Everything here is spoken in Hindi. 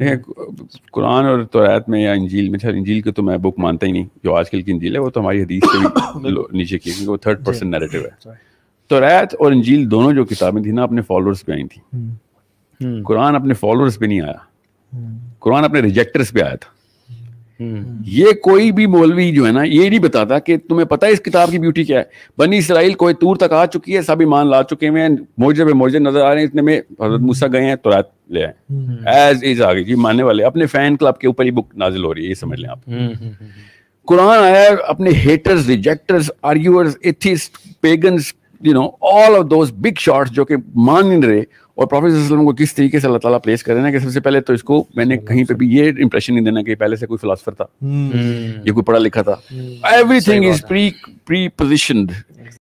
कुरान और तौरात में या इंजील में अच्छा, इंजील को तो मैं बुक मानता ही नहीं जो आजकल की इंजील है वो तो हमारी हदीस से भी नीचे की वो थर्ड पर्सन नैरेटिव है तौरात और इंजील दोनों जो किताबें थी ना अपने फॉलोअर्स पे आई थी हम्म। हम्म। कुरान अपने फॉलोअर्स पे नहीं आया हम्म। कुरान अपने रिजेक्टर्स पे आया था हम्म। ये कोई भी मौलवी जो है ना ये नहीं बताता कि तुम्हें पता है इस किताब की ब्यूटी क्या है बनी इसराइल कोई तूर तक आ चुकी है सब ईमान ला चुके हैं मोजे पे मोजे नजर आ रहे हैं इतने में हजरत मूसा गए हैं तो रात ले आए एज इज आ गई जी मानने वाले अपने फैन क्लब के ऊपर ही बुक नाजिल हो रही है ये समझ लें आप हम्म, हम्म, कुरान आया अपने haters rejecters arguers atheist pagans you know all of those big shots जो कि मान नहीं रहे और प्रॉफिट को किस तरीके से अल्लाह ताला प्लेस करे ना कि सबसे पहले तो इसको मैंने कहीं पे भी ये इंप्रेशन नहीं देना कि पहले से कोई फिलोसफर था हम्म। ये कोई पढ़ा लिखा था everything is pre pre positioned